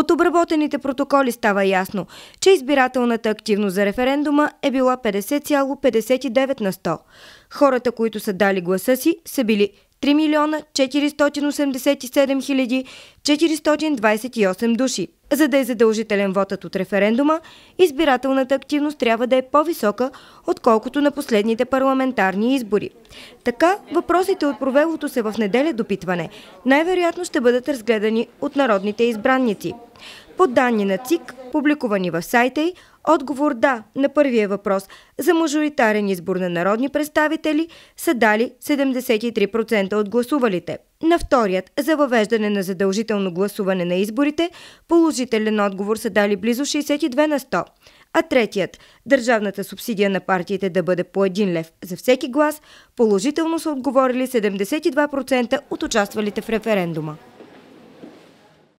От обработените протоколи става ясно, че избирателната активност за референдума е била 50,59 на 100. Хората, които са дали гласа си, са били 3 милиона 487 хиляди 428 души. За да е задължителен вотът от референдума, избирателната активност трябва да е по-висока, отколкото на последните парламентарни избори. Така, въпросите от провелото се в неделя допитване най-вероятно ще бъдат разгледани от народните избранници. По данни на ЦИК, публикувани в сайта й, отговор да на първия въпрос за мажоритарен избор на народни представители са дали 73% от гласувалите. На вторият за въвеждане на задължително гласуване на изборите положителен отговор са дали близо 62 на 100 а третият – държавната субсидия на партиите да бъде по 1 лев за всеки глас, положително са отговорили 72% от участвалите в референдума.